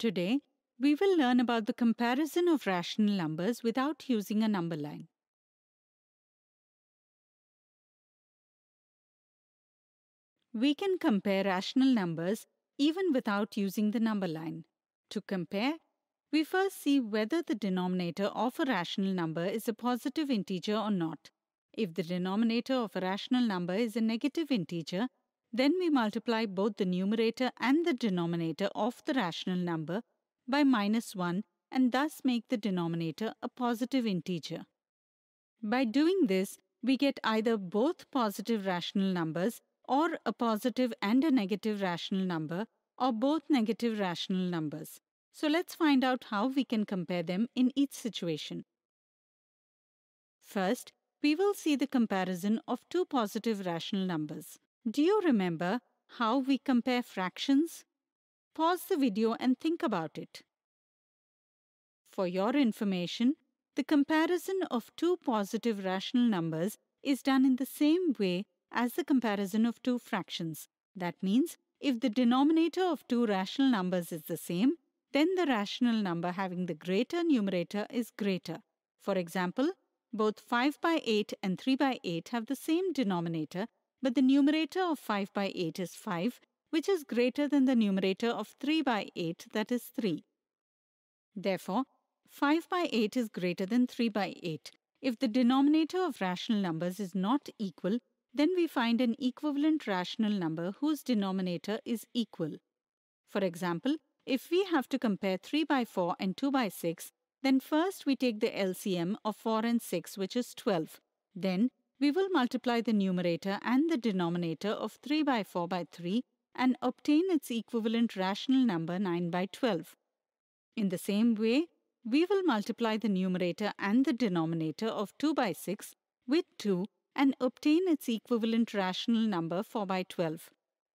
Today, we will learn about the comparison of rational numbers without using a number line. We can compare rational numbers even without using the number line. To compare, we first see whether the denominator of a rational number is a positive integer or not. If the denominator of a rational number is a negative integer, then we multiply both the numerator and the denominator of the rational number by minus 1 and thus make the denominator a positive integer. By doing this, we get either both positive rational numbers or a positive and a negative rational number or both negative rational numbers. So let's find out how we can compare them in each situation. First, we will see the comparison of two positive rational numbers. Do you remember how we compare fractions? Pause the video and think about it. For your information, the comparison of two positive rational numbers is done in the same way as the comparison of two fractions. That means if the denominator of two rational numbers is the same, then the rational number having the greater numerator is greater. For example, both 5 by 8 and 3 by 8 have the same denominator but the numerator of 5 by 8 is 5, which is greater than the numerator of 3 by 8, that is 3. Therefore, 5 by 8 is greater than 3 by 8. If the denominator of rational numbers is not equal, then we find an equivalent rational number whose denominator is equal. For example, if we have to compare 3 by 4 and 2 by 6, then first we take the LCM of 4 and 6, which is 12. Then we will multiply the numerator and the denominator of 3 by 4 by 3 and obtain its equivalent rational number 9 by 12. In the same way, we will multiply the numerator and the denominator of 2 by 6 with 2 and obtain its equivalent rational number 4 by 12.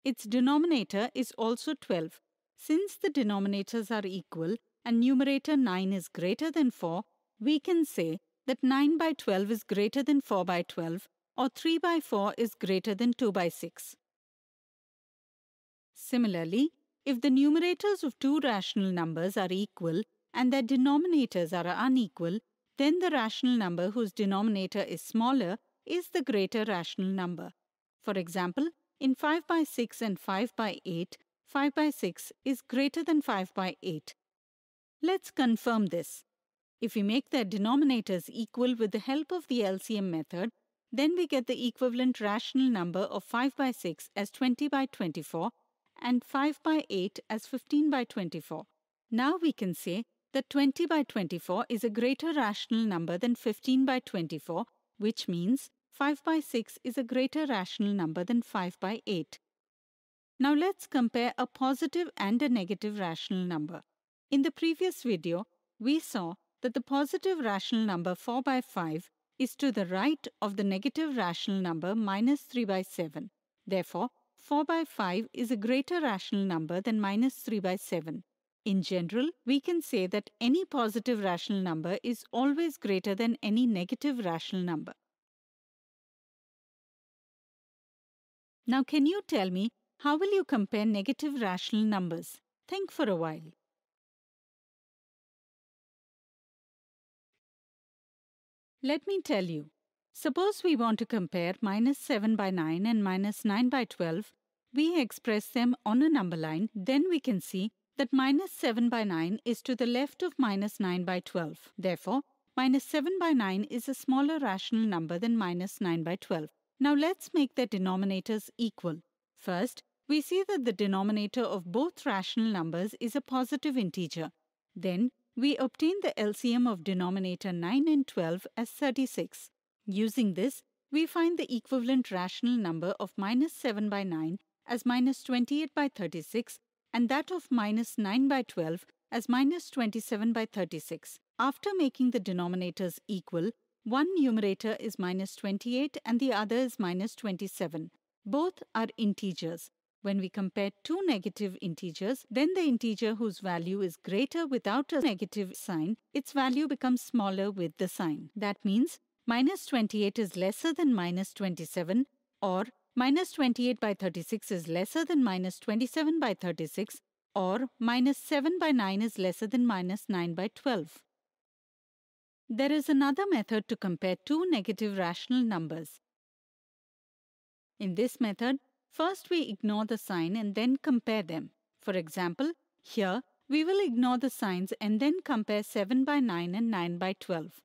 Its denominator is also 12. Since the denominators are equal and numerator 9 is greater than 4, we can say that 9 by 12 is greater than 4 by 12 or 3 by 4 is greater than 2 by 6. Similarly, if the numerators of two rational numbers are equal and their denominators are unequal, then the rational number whose denominator is smaller is the greater rational number. For example, in 5 by 6 and 5 by 8, 5 by 6 is greater than 5 by 8. Let's confirm this. If we make their denominators equal with the help of the LCM method, then we get the equivalent rational number of 5 by 6 as 20 by 24 and 5 by 8 as 15 by 24. Now we can say that 20 by 24 is a greater rational number than 15 by 24, which means 5 by 6 is a greater rational number than 5 by 8. Now let's compare a positive and a negative rational number. In the previous video, we saw that the positive rational number 4 by 5 is to the right of the negative rational number minus 3 by 7. Therefore, 4 by 5 is a greater rational number than minus 3 by 7. In general, we can say that any positive rational number is always greater than any negative rational number. Now, can you tell me how will you compare negative rational numbers? Think for a while. Let me tell you. Suppose we want to compare minus 7 by 9 and minus 9 by 12. We express them on a number line. Then we can see that minus 7 by 9 is to the left of minus 9 by 12. Therefore, minus 7 by 9 is a smaller rational number than minus 9 by 12. Now let's make their denominators equal. First, we see that the denominator of both rational numbers is a positive integer. Then, we obtain the LCM of denominator 9 and 12 as 36. Using this, we find the equivalent rational number of minus 7 by 9 as minus 28 by 36 and that of minus 9 by 12 as minus 27 by 36. After making the denominators equal, one numerator is minus 28 and the other is minus 27. Both are integers. When we compare two negative integers, then the integer whose value is greater without a negative sign, its value becomes smaller with the sign. That means minus 28 is lesser than minus 27 or minus 28 by 36 is lesser than minus 27 by 36 or minus 7 by 9 is lesser than minus 9 by 12. There is another method to compare two negative rational numbers. In this method, First, we ignore the sign and then compare them. For example, here, we will ignore the signs and then compare 7 by 9 and 9 by 12.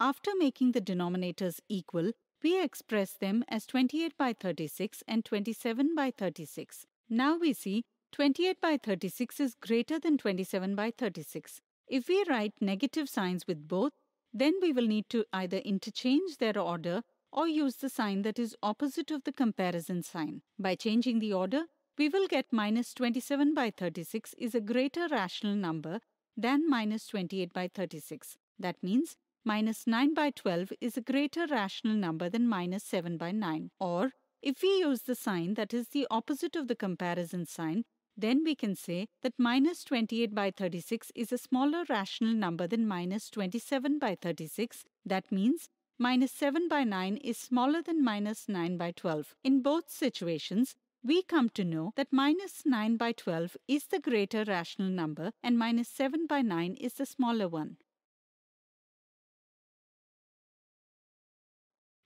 After making the denominators equal, we express them as 28 by 36 and 27 by 36. Now we see 28 by 36 is greater than 27 by 36. If we write negative signs with both, then we will need to either interchange their order or use the sign that is opposite of the comparison sign. By changing the order, we will get minus 27 by 36 is a greater rational number than minus 28 by 36. That means minus 9 by 12 is a greater rational number than minus 7 by 9. Or if we use the sign that is the opposite of the comparison sign, then we can say that minus 28 by 36 is a smaller rational number than minus 27 by 36. That means minus 7 by 9 is smaller than minus 9 by 12. In both situations, we come to know that minus 9 by 12 is the greater rational number and minus 7 by 9 is the smaller one.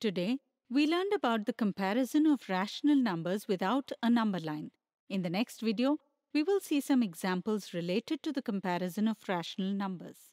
Today, we learned about the comparison of rational numbers without a number line. In the next video, we will see some examples related to the comparison of rational numbers.